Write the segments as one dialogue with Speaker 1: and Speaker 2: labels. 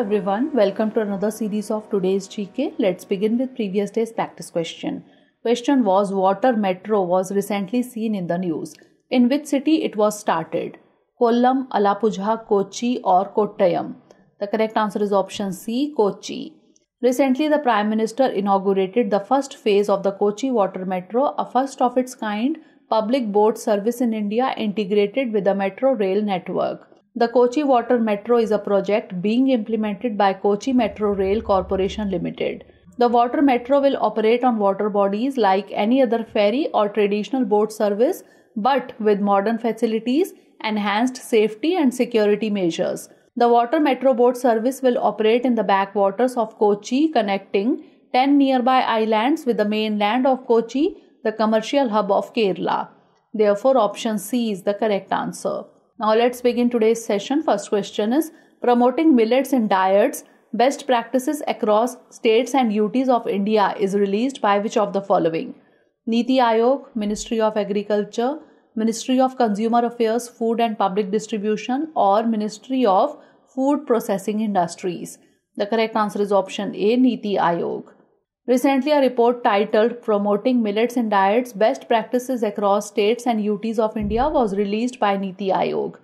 Speaker 1: everyone, welcome to another series of today's GK. Let's begin with previous day's practice question. Question was Water Metro was recently seen in the news. In which city it was started? Kollam, Alapuzha, Kochi or Kottayam? The correct answer is option C, Kochi. Recently, the Prime Minister inaugurated the first phase of the Kochi Water Metro, a first of its kind public boat service in India integrated with the metro rail network. The Kochi Water Metro is a project being implemented by Kochi Metro Rail Corporation Limited. The water metro will operate on water bodies like any other ferry or traditional boat service but with modern facilities, enhanced safety and security measures. The water metro boat service will operate in the backwaters of Kochi connecting 10 nearby islands with the mainland of Kochi, the commercial hub of Kerala. Therefore option C is the correct answer. Now let's begin today's session. First question is promoting millets in diets best practices across states and UTs of India is released by which of the following? Niti Aayog, Ministry of Agriculture, Ministry of Consumer Affairs, Food and Public Distribution or Ministry of Food Processing Industries. The correct answer is option A Niti Aayog. Recently, a report titled Promoting Millets and Diets Best Practices Across States and UTs of India was released by Niti Aayog.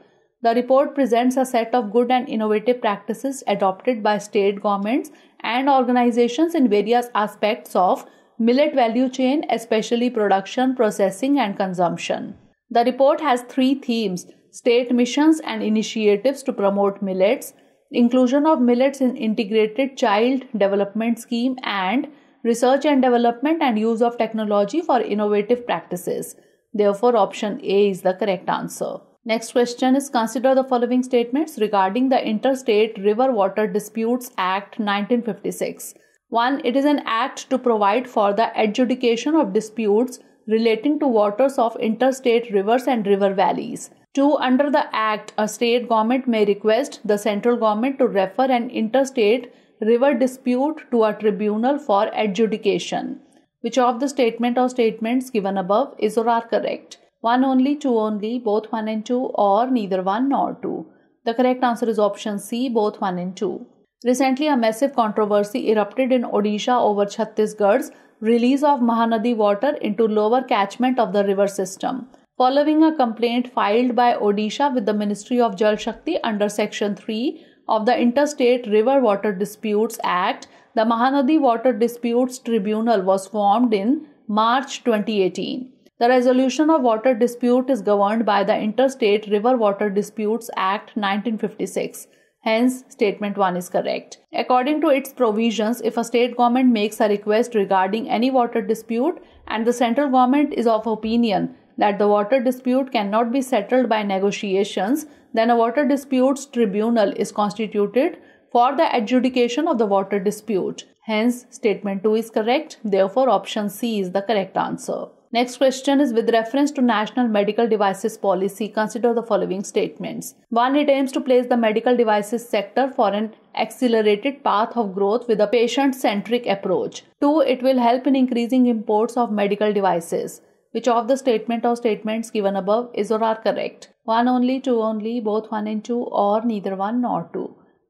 Speaker 1: The report presents a set of good and innovative practices adopted by state governments and organizations in various aspects of millet value chain, especially production, processing, and consumption. The report has three themes state missions and initiatives to promote millets, inclusion of millets in integrated child development scheme, and research and development and use of technology for innovative practices. Therefore, option A is the correct answer. Next question is consider the following statements regarding the Interstate River Water Disputes Act 1956. 1. It is an act to provide for the adjudication of disputes relating to waters of interstate rivers and river valleys. 2. Under the act, a state government may request the central government to refer an interstate river dispute to a tribunal for adjudication. Which of the statement or statements given above is or are correct? 1 only, 2 only, both 1 and 2, or neither 1 nor 2. The correct answer is option C, both 1 and 2. Recently, a massive controversy erupted in Odisha over Chhattisgarh's release of Mahanadi water into lower catchment of the river system. Following a complaint filed by Odisha with the Ministry of Jal Shakti under Section 3 of the Interstate River Water Disputes Act, the Mahanadi Water Disputes Tribunal was formed in March 2018. The resolution of water dispute is governed by the Interstate River Water Disputes Act 1956. Hence, statement 1 is correct. According to its provisions, if a state government makes a request regarding any water dispute and the central government is of opinion that the water dispute cannot be settled by negotiations, then a water disputes tribunal is constituted for the adjudication of the water dispute. Hence, statement 2 is correct. Therefore, option C is the correct answer. Next question is with reference to National Medical Devices Policy, consider the following statements. One, it aims to place the medical devices sector for an accelerated path of growth with a patient centric approach. Two, it will help in increasing imports of medical devices. Which of the statement or statements given above is or are correct? 1 only, 2 only, both 1 and 2 or neither 1 nor 2.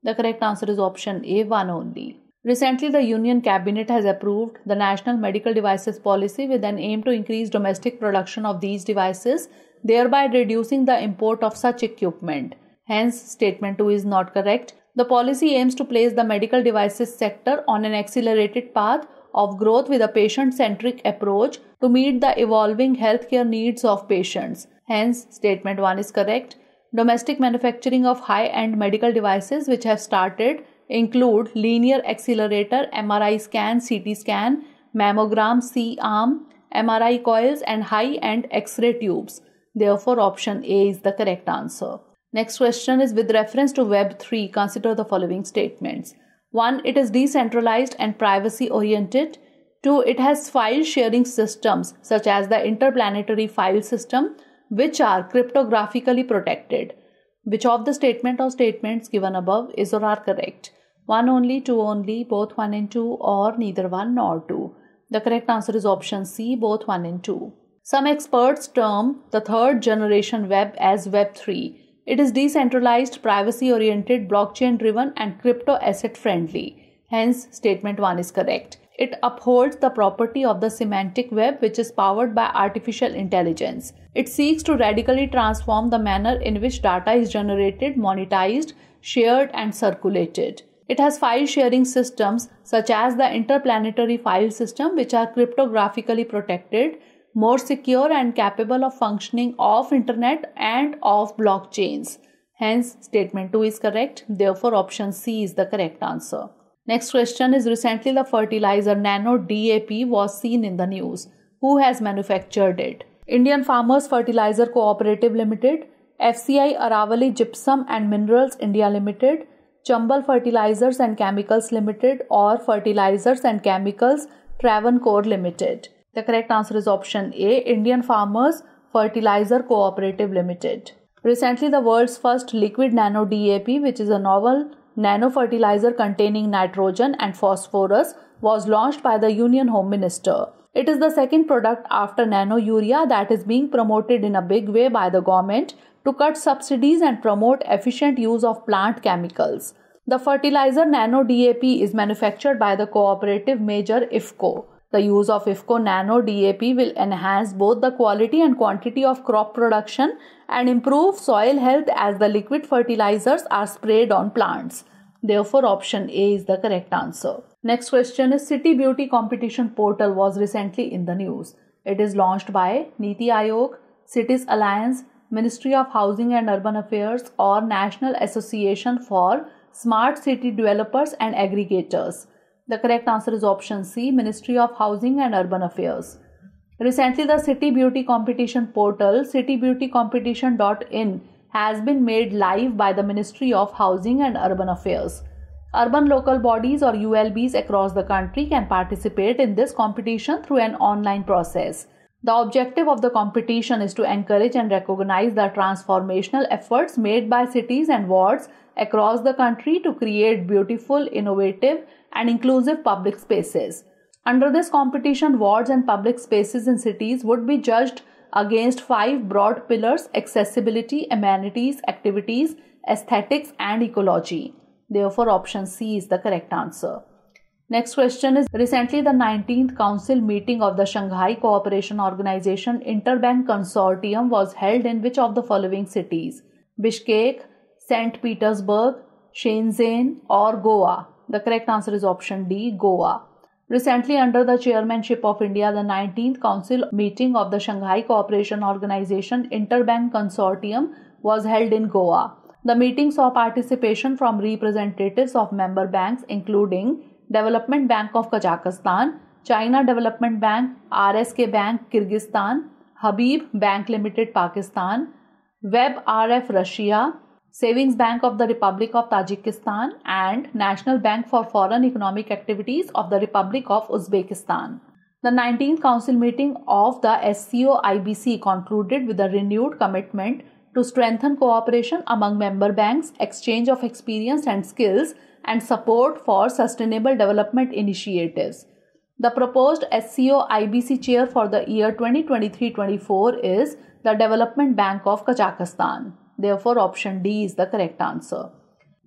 Speaker 1: The correct answer is option A 1 only. Recently, the Union Cabinet has approved the National Medical Devices Policy with an aim to increase domestic production of these devices, thereby reducing the import of such equipment. Hence, statement 2 is not correct. The policy aims to place the medical devices sector on an accelerated path of growth with a patient centric approach to meet the evolving healthcare needs of patients. Hence, statement 1 is correct. Domestic manufacturing of high end medical devices, which have started, include linear accelerator, MRI scan, CT scan, mammogram, C arm, MRI coils, and high end X ray tubes. Therefore, option A is the correct answer. Next question is with reference to Web 3, consider the following statements. One, it is decentralized and privacy oriented. Two, it has file sharing systems such as the interplanetary file system, which are cryptographically protected. Which of the statement or statements given above is or are correct? One only, two only, both one and two, or neither one nor two. The correct answer is option C, both one and two. Some experts term the third generation web as Web 3. It is decentralized, privacy oriented, blockchain driven, and crypto asset friendly. Hence, statement 1 is correct. It upholds the property of the semantic web, which is powered by artificial intelligence. It seeks to radically transform the manner in which data is generated, monetized, shared, and circulated. It has file sharing systems such as the interplanetary file system, which are cryptographically protected more secure and capable of functioning of internet and of blockchains. Hence, statement 2 is correct. Therefore, option C is the correct answer. Next question is recently the fertilizer nano DAP was seen in the news. Who has manufactured it? Indian Farmers Fertilizer Cooperative Limited, FCI Aravali Gypsum and Minerals India Limited, Chambal Fertilizers and Chemicals Limited or Fertilizers and Chemicals Travancore Limited. The correct answer is option A Indian Farmers Fertilizer Cooperative Limited. Recently, the world's first liquid nano DAP, which is a novel nano fertilizer containing nitrogen and phosphorus, was launched by the Union Home Minister. It is the second product after nano urea that is being promoted in a big way by the government to cut subsidies and promote efficient use of plant chemicals. The fertilizer nano DAP is manufactured by the cooperative major IFCO. The use of IFCO Nano DAP will enhance both the quality and quantity of crop production and improve soil health as the liquid fertilizers are sprayed on plants. Therefore, option A is the correct answer. Next question is City Beauty Competition Portal was recently in the news. It is launched by Niti Aayog, Cities Alliance, Ministry of Housing and Urban Affairs or National Association for Smart City Developers and Aggregators. The correct answer is option C Ministry of Housing and Urban Affairs. Recently, the City Beauty Competition portal citybeautycompetition.in has been made live by the Ministry of Housing and Urban Affairs. Urban local bodies or ULBs across the country can participate in this competition through an online process. The objective of the competition is to encourage and recognize the transformational efforts made by cities and wards across the country to create beautiful, innovative, and inclusive public spaces. Under this competition, wards and public spaces in cities would be judged against five broad pillars accessibility, amenities, activities, aesthetics, and ecology. Therefore, option C is the correct answer. Next question is recently the 19th council meeting of the Shanghai Cooperation Organization Interbank Consortium was held in which of the following cities? Bishkek, St. Petersburg, Shenzhen or Goa? The correct answer is option D, Goa. Recently, under the chairmanship of India, the 19th Council meeting of the Shanghai Cooperation Organization Interbank Consortium was held in Goa. The meeting saw participation from representatives of member banks, including development bank of Kazakhstan China development bank R S K bank Kyrgyzstan Habib bank limited Pakistan VEB R F Russia savings bank of the republic of Tajikistan and national bank for foreign economic activities of the republic of Uzbekistan The 19th Council meeting of the SCO IBC concluded with a renewed commitment to strengthen cooperation among member banks, exchange of experience and skills, and support for sustainable development initiatives. The proposed SCO IBC chair for the year 2023 24 is the Development Bank of Kazakhstan. Therefore, option D is the correct answer.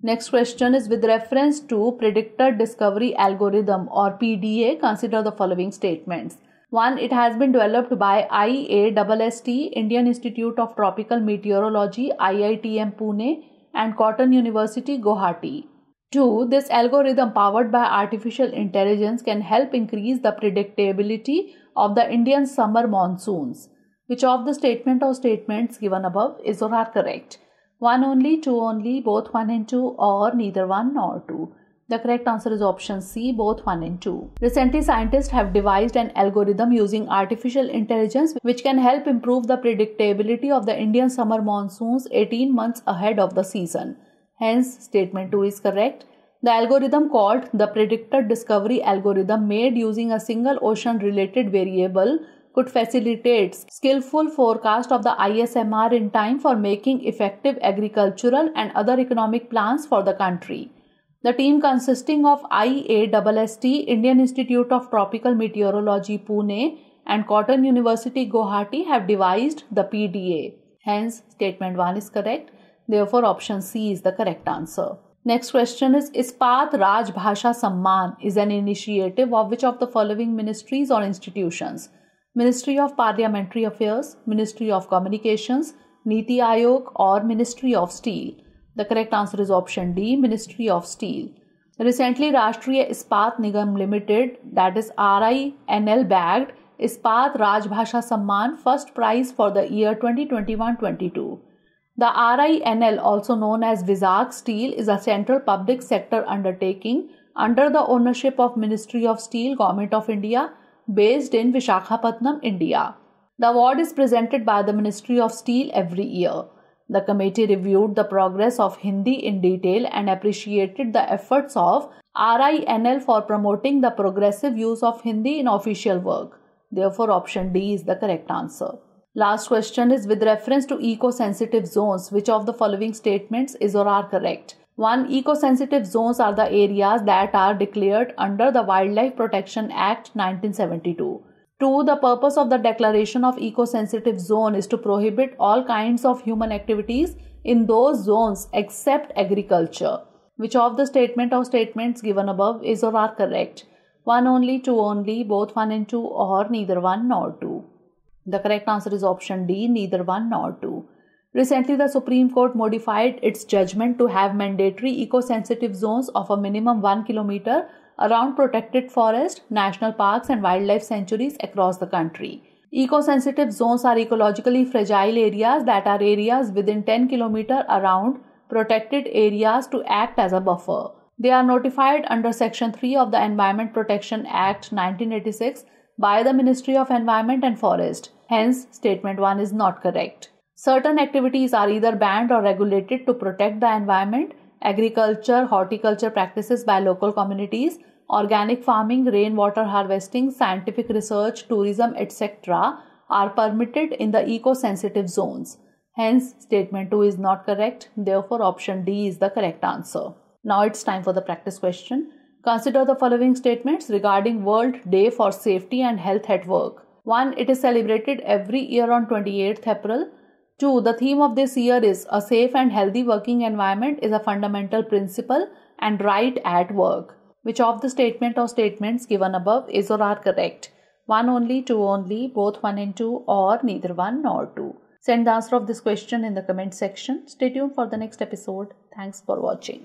Speaker 1: Next question is with reference to predictor discovery algorithm or PDA, consider the following statements. 1. It has been developed by IAWST, Indian Institute of Tropical Meteorology, IITM Pune, and Cotton University, Guwahati. Two, this algorithm powered by artificial intelligence can help increase the predictability of the Indian summer monsoons. Which of the statement or statements given above is or are correct? One only, two only, both one and two, or neither one nor two. The correct answer is option C, both 1 and 2. Recently, scientists have devised an algorithm using artificial intelligence which can help improve the predictability of the Indian summer monsoons 18 months ahead of the season. Hence, statement 2 is correct. The algorithm called the predicted discovery algorithm made using a single ocean related variable could facilitate skillful forecast of the ISMR in time for making effective agricultural and other economic plans for the country. The team consisting of IASST, Indian Institute of Tropical Meteorology Pune and Cotton University Guwahati have devised the PDA. Hence, statement 1 is correct. Therefore, option C is the correct answer. Next question is Ispat Raj Bhasha Samman is an initiative of which of the following ministries or institutions? Ministry of Parliamentary Affairs, Ministry of Communications, Niti Aayog, or Ministry of Steel? The correct answer is option D, Ministry of Steel. Recently, Rashtriya Ispat Nigam Limited, that is RINL, bagged Ispat Raj Bhasha Samman first prize for the year 2021 22. The RINL, also known as Vizag Steel, is a central public sector undertaking under the ownership of Ministry of Steel, Government of India, based in Vishakhapatnam, India. The award is presented by the Ministry of Steel every year. The committee reviewed the progress of Hindi in detail and appreciated the efforts of RINL for promoting the progressive use of Hindi in official work. Therefore, option D is the correct answer. Last question is with reference to eco-sensitive zones, which of the following statements is or are correct? 1. Eco-sensitive zones are the areas that are declared under the Wildlife Protection Act 1972. 2. The purpose of the declaration of eco-sensitive zone is to prohibit all kinds of human activities in those zones except agriculture. Which of the statement or statements given above is or are correct? 1 only, 2 only, both 1 and 2 or neither 1 nor 2. The correct answer is option D, neither 1 nor 2. Recently, the Supreme Court modified its judgment to have mandatory eco sensitive zones of a minimum 1 kilometer around protected forests, national parks, and wildlife sanctuaries across the country. Eco sensitive zones are ecologically fragile areas that are areas within 10 kilometer around protected areas to act as a buffer. They are notified under Section 3 of the Environment Protection Act 1986 by the Ministry of Environment and Forest. Hence, statement 1 is not correct. Certain activities are either banned or regulated to protect the environment, agriculture, horticulture practices by local communities, organic farming, rainwater harvesting, scientific research, tourism, etc. are permitted in the eco sensitive zones. Hence, statement 2 is not correct. Therefore, option D is the correct answer. Now it's time for the practice question. Consider the following statements regarding World Day for Safety and Health at Work. 1. It is celebrated every year on 28th April. 2. The theme of this year is A Safe and Healthy Working Environment is a Fundamental Principle and Right at Work. Which of the statement or statements given above is or are correct? 1 only, 2 only, both 1 and 2, or neither 1 nor 2. Send the answer of this question in the comment section. Stay tuned for the next episode. Thanks for watching.